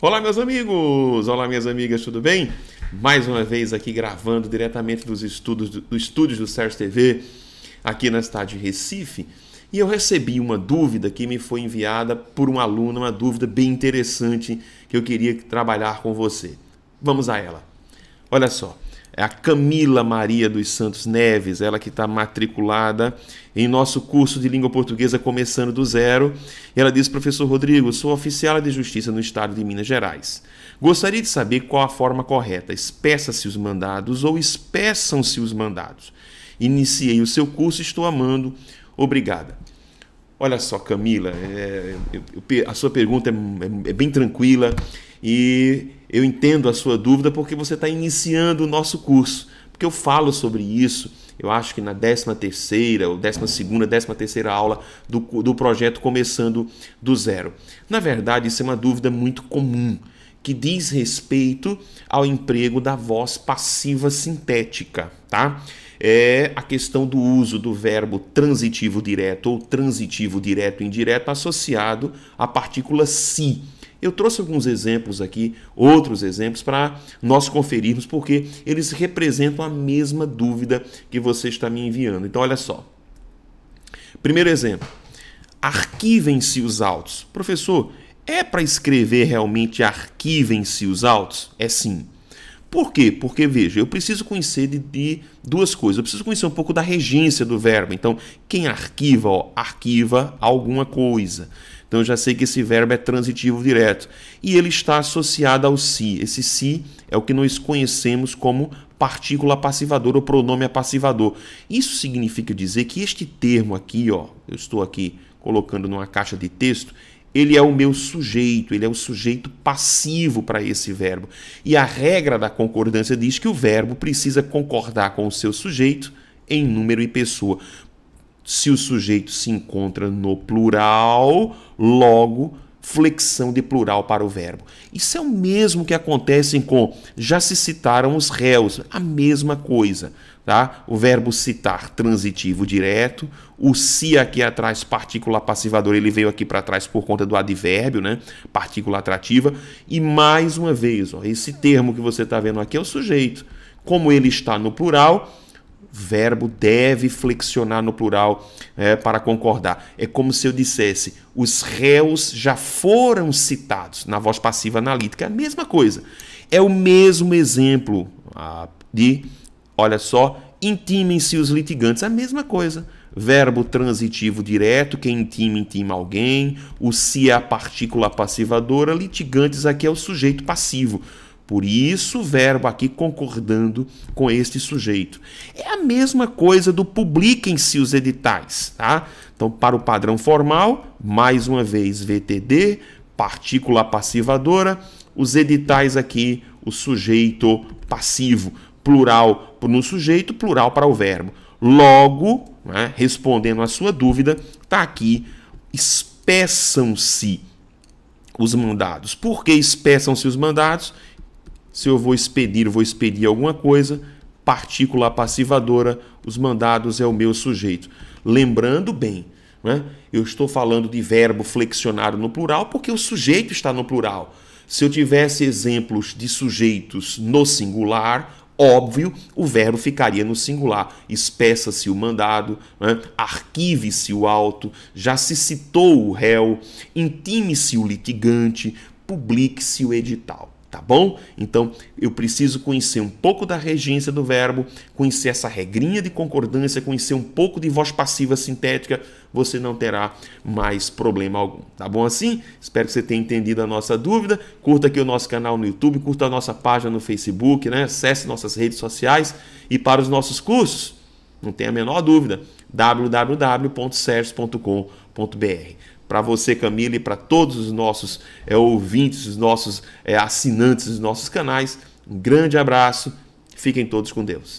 Olá, meus amigos! Olá, minhas amigas, tudo bem? Mais uma vez aqui gravando diretamente dos estudos do, do estúdios do Sérgio TV, aqui na cidade de Recife. E eu recebi uma dúvida que me foi enviada por um aluno, uma dúvida bem interessante que eu queria trabalhar com você. Vamos a ela. Olha só, é a Camila Maria dos Santos Neves, ela que está matriculada em nosso curso de língua portuguesa começando do zero. E Ela diz: Professor Rodrigo, sou oficial de justiça no estado de Minas Gerais. Gostaria de saber qual a forma correta: espeça-se os mandados ou espeçam-se os mandados. Iniciei o seu curso, estou amando. Obrigada. Olha só, Camila, é, eu, a sua pergunta é, é, é, bem tranquila e eu entendo a sua dúvida porque você está iniciando o nosso curso. Porque eu falo sobre isso, eu acho que na 13 terceira ou 12 segunda, 13 terceira aula do, do projeto Começando do Zero. Na verdade, isso é uma dúvida muito comum que diz respeito ao emprego da voz passiva sintética, tá? É a questão do uso do verbo transitivo direto ou transitivo direto indireto associado à partícula si. Eu trouxe alguns exemplos aqui, outros exemplos, para nós conferirmos, porque eles representam a mesma dúvida que você está me enviando. Então, olha só. Primeiro exemplo: arquivem-se os autos. Professor, é para escrever realmente arquivem-se os autos? É sim. Por quê? Porque, veja, eu preciso conhecer de, de, duas coisas. Eu preciso conhecer um pouco da regência do verbo. Então, quem arquiva, ó, arquiva alguma coisa. Então, eu já sei que esse verbo é transitivo direto. E ele está associado ao si. Esse si é o que nós conhecemos como partícula passivadora ou pronome apassivador. Isso significa dizer que este termo aqui, ó, eu estou aqui colocando numa caixa de texto, ele é o meu sujeito, ele é o sujeito passivo para esse verbo. E a regra da concordância diz que o verbo precisa concordar com o seu sujeito em número e pessoa. Se o sujeito se encontra no plural, logo flexão de plural para o verbo. Isso é o mesmo que acontece com já se citaram os réus, a mesma coisa. Tá? O verbo citar transitivo direto, o se aqui atrás, partícula passivadora, ele veio aqui para trás por conta do advérbio, né? Partícula atrativa. E mais uma vez, ó, esse termo que você está vendo aqui é o sujeito. Como ele está no plural, verbo deve flexionar no plural é, para concordar. É como se eu dissesse: os réus já foram citados na voz passiva analítica. É a mesma coisa. É o mesmo exemplo ah, de Olha só, intimem-se os litigantes, a mesma coisa. Verbo transitivo direto, quem intima, intima alguém. O se é a partícula passivadora, litigantes aqui é o sujeito passivo. Por isso, o verbo aqui concordando com este sujeito. É a mesma coisa do publiquem-se os editais, tá? Então, para o padrão formal, mais uma vez, VTD, partícula passivadora, os editais aqui, o sujeito passivo plural para um sujeito, plural para o verbo. Logo, né, respondendo à sua dúvida, está aqui: espeçam-se os mandados. Por que espeçam-se os mandados? Se eu vou expedir, vou expedir alguma coisa, partícula passivadora, os mandados é o meu sujeito. Lembrando bem, né, eu estou falando de verbo flexionado no plural porque o sujeito está no plural. Se eu tivesse exemplos de sujeitos no singular, óbvio, o verbo ficaria no singular. Espeça-se o mandado, né? arquive-se o auto, já se citou o réu, intime-se o litigante, publique-se o edital tá bom? Então eu preciso conhecer um pouco da regência do verbo, conhecer essa regrinha de concordância, conhecer um pouco de voz passiva sintética, você não terá mais problema algum, tá bom assim? Espero que você tenha entendido a nossa dúvida. Curta aqui o nosso canal no YouTube, curta a nossa página no Facebook, né? Acesse nossas redes sociais e para os nossos cursos, não tem a menor dúvida, www.sers.com.br para você, Camila, e para todos os nossos é, ouvintes, os nossos é, assinantes dos nossos canais. Um grande abraço, fiquem todos com Deus.